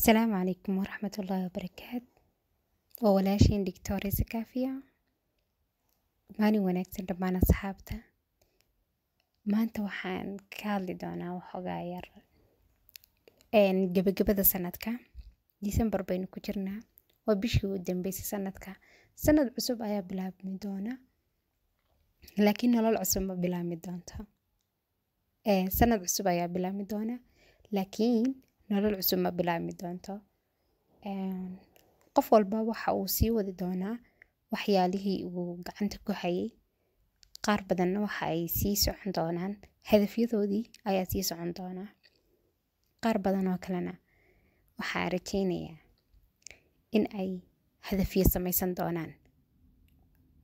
asalaamu calaykum waraxmat ullaahi wabarakaat waa walaashiin dhigtooreysa kaafiya maalin wanaagsan dhammaan asxaabta maanta waxaan ka hadli doonaa waxoogaa yar gebagabada sanadka disembar baynu ku jirnaa waa bishii u dambeysay sanadka sanad cusub ayaa bilaabmi doona laakiin nolol cusub ma bilaabmi doonto sanad cusub ayaa bilaabmi doona laakiin nolol cusub ma bilaabmi doonto ehm, qof walba waxa uu sii wadi doonaa waxyaalihii uu gacanta ku hayay qaar badanna waxa ay sii socon doonaan hadafyadoodii ayaa sii socon doonaa qaar badan oo kalena waxaa rajeynayaa in ay hadafyo samaysan doonaan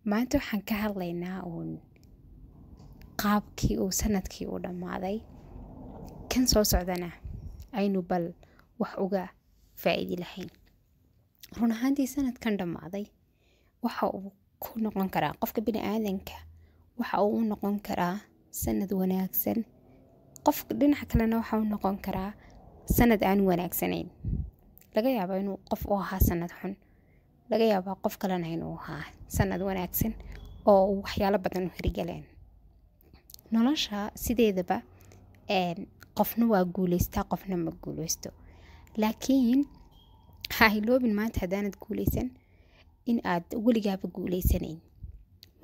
maanta waxaan ka hadlaynaa uun qaabkii uu sanadkii u dhammaaday kan soo socdana aynu bal wax uga faa'iidi lahayn run ahaantii sanadkan dhammaaday waxa uu ku noqon karaa qofka bini aadanka waxa uu u noqon karaa sanad wanaagsan qof dhinaca kalena waxa u noqon karaa sanad aan wanaagsanayn laga yaabaa inuu qof u ahaa sanad xun laga yaabaa qof kalena inuu ahaa sanad wanaagsan oo waxyaalo badan u hirgaleen nolosha sideedaba qofna waa guuleystaa qofna ma guuleysto laakiin ha iloobin maanta hadaanad guuleysan in aad weligaaba guuleysanayn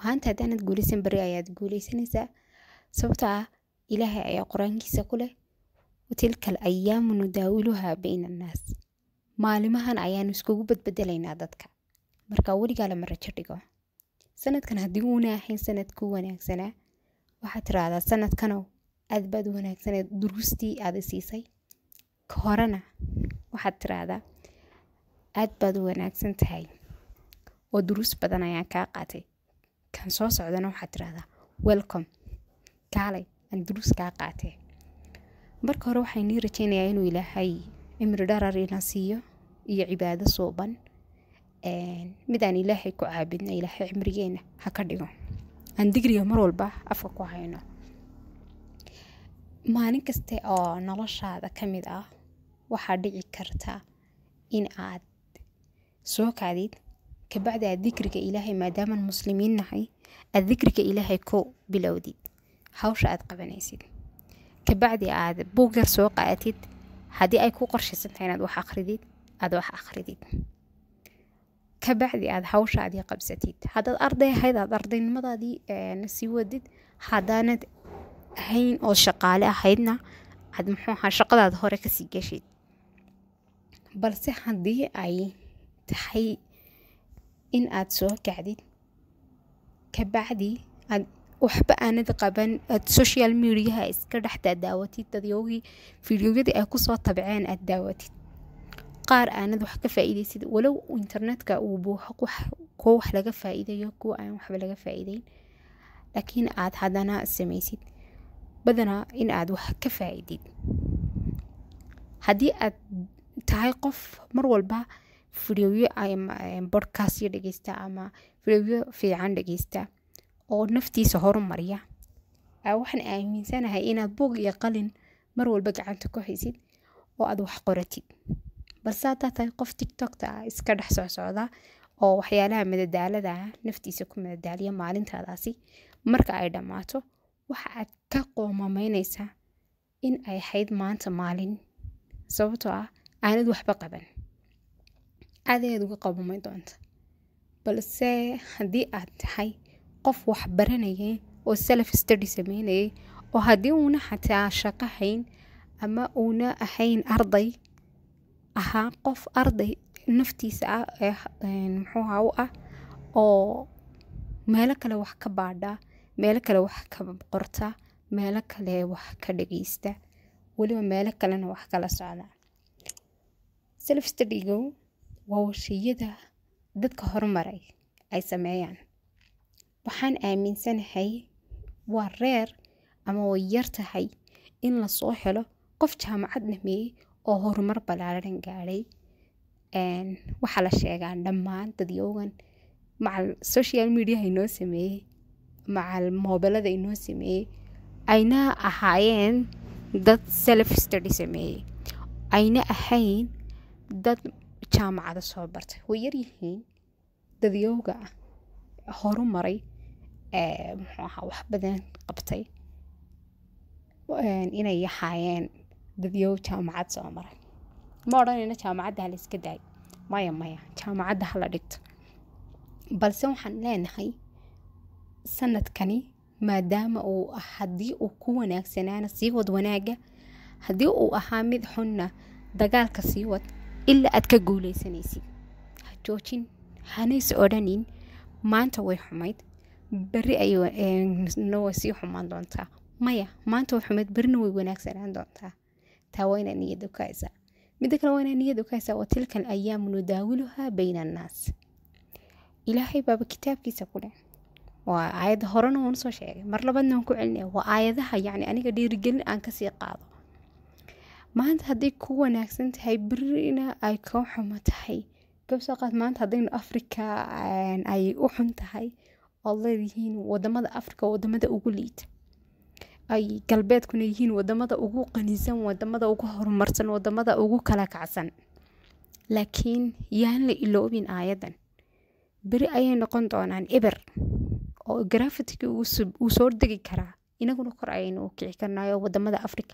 maanta hadaanad guuleysan bari ayaad guuleysanaysaa sababto ah ilaahay ayaa qur-aankiisa ku leh watilkal ayaamu nudaawiluhaa bayna annaas maalimahan ayaanu iskugu badbedelaynaa dadka marka weligaa lama rajo dhigo sanadkan haddii uuna ahayn sanadkuu wanaagsanaa waxaad tiraahdaa sanadkanow aad baad u wanaagsaneed duruustii aad i siisay ka horena waxaad tiraahdaa aad baad u wanaagsan tahay oo duruus badan ayaan kaa qaatay kan soo socdana waxaad tiraahdaa welcome kaalay aan duruus kaa qaatay marka hore waxaan nii rajeynayaa inuu ilaahay cimri dharar ina siiyo iyo cibaado suuban midaan ilaahay ku caabidna ilaahay cimrigeena ha ka dhigo aan digriga mar walba afka ku hayno maalin kaste oo noloshaada kamid ah waxaa dhici karta in aad soo kaadid kabacdi aad dikriga ilaahay maadaamaan muslimiin nahay aad dikriga ilaahay ku bilowdid hawsha aad qabanaysid kabacdi aad buug yar soo qaatid haddii ay ku qorshaysan tahay inaad wax akridid aad wax akridid kabacdi aad hawshaadii qabsatid haddaad arday aad ardaynimadaadii eh, sii wadid haddaanad ahayn oo shaqaale ahaydna aad muxuuahaa shaqadaada hore kasii geshid balse haddii ay tahay in aad soo kacdid kabacdi aad waxba aanad qaban aad social mediaha iska dhexdaa daawatid dadyoogii fideoyadii ay kusoo tabceen aad daawatid qaar aanad wax ka faa'iidaysid walow internetka uu buuxo kuwo wax laga faa'iidayo kuwa aan waxba laga faa'iidayn laakiin aad haddana samaysid badanaa in aad wax ka faaidid haddii aad tahay qof mar walba fideoyo bodkastyo eh, dhegeysta ama fideoyo fiican dhegeysta oo naftiisa horumariya ah, waxaan aaminsanahay inaad buug iyo qalin mar walba gacanta ku haysid oo aad wax qoratid balse haddaa tahay qof tiktokta ah iska dhex socsocda oo waxyaalaha madadaaladaa ah, naftiisa ku madadaaliya maalintaadaasi marka ay dhammaato waxa aad ka qoomamaynaysa in ay ahayd maanta maalin sababtoo ah aanad waxba qaban adeed uga qoomamayn doonta balse haddii aad tahay qof wax baranayay oo self study sameynayay oo haddii uuna xataa shaqo hayn ama uuna ahayn arday ahaa qof arday naftiisa ah ee eh, eh, muxuuha ah oo meelo kale wax ka baadha meelo kale wax ka qorta meelo kale wax ka dhageysta weliba meelo kalena wax kala socda self studigow waa warshiyada dadka horumaray ay sameeyaan waxaan aaminsanahay waa reer ama way yar tahay in lasoo helo qof jaamacad dhameeyey oo horumar ballaaran gaadhay waxaa la sheegaa dhammaan dadyogan macal social mediaha inoo sameeyey macal moobelada inoo sameeyey ayna ahaayeen dad self study sameeyey ayna ahayn dad jaamacada soo bartay way yaryihiin dadyowga ah horumaray eh, muxuu ahaa wax badan qabtay inay yahaayeen dadyow jaamacad soo maray ma odhanayno jaamacadda halayska iska daayo maya maya jaamacadda hala dhigto balse waxaan leenahay sanadkani maadaama uu ah, haddii uu ku wanaagsanaana sii wad wanaaga hadii uu ahaa mid xunna dagaalka sii wad ilaa aad ka guuleysanaysid ha joojin hanayse odhanin maanta way xumayd beri ayna eh, way sii xumaan doontaa maya maanta way xumayd berina way wanaagsanaan doontaa taa waa inaad niyad ukaysaa midda kale waa inaad niyad ukaysaa wa tilkan ayaamu nudaawiluhaa bayna annaas ilaahay baaba kitaabkiisa ku dheh waa aayadda horena waan soo sheegay mar labaadna waan ku celinaya waa aayadaha yacni aniga dhiirigelin aan kasii qaado maanta hadday ku wanaagsan tahay berina ay ka xumo tahay gabsaqaad maanta haddaynu africa ay u xun tahay ood leedihiin wadamada africa wadamada ugu liita ay galbeedkuna yihiin wadamada ugu qanisan wadamada ugu horumarsan wadamada ugu kala kacsan laakiin yaan la iloobin aayadan beri ayay noqon doonaan eber oo grafitiki wuu soo degi karaa inaguna kor ayaynu u kici karnaayo wadamada africa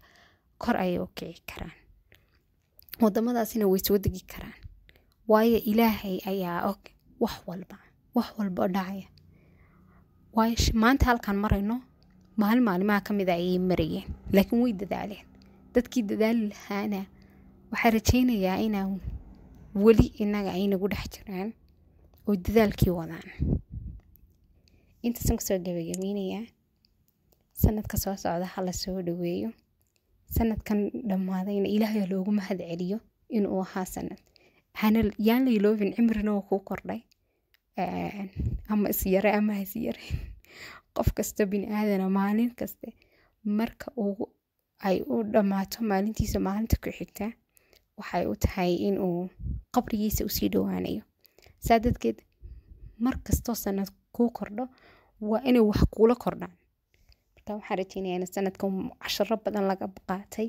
kor ayay u kici karaan wadamadaasina way soo degi karaan waayo ilaahay ayaa og wax walba wax walba dhacaya waayo maanta halkaan marayno maalin maalimaha ka mida ah ayay marayeen laakiin way dadaaleen dadkii dadaali lahaana waxaa rajaynayaa inaan weli inaga ay nagu dhex jiraan oo dadaalkii wadaan intaasan kusoo gabagabeynayaa sanadka soo socda hala soo dhaweeyo sanadkan dhammaadayna ilaahay loogu mahad celiyo inuu ahaa sanad yaan la iloobin cimrina waa kuu kordhay ama isyare ama hasyare qof kasta bini aadana maalin kaste marka ay u dhammaato maalintiisa maalinta ku xigta waxay u tahay inuu qabrigiisa usii dhowaanayo saa dadkeed mar sanad kuu kordho waa inay wax kuula kordhaan marka waxaan rajeynayaa in sanadkan casharo badan laga qaatay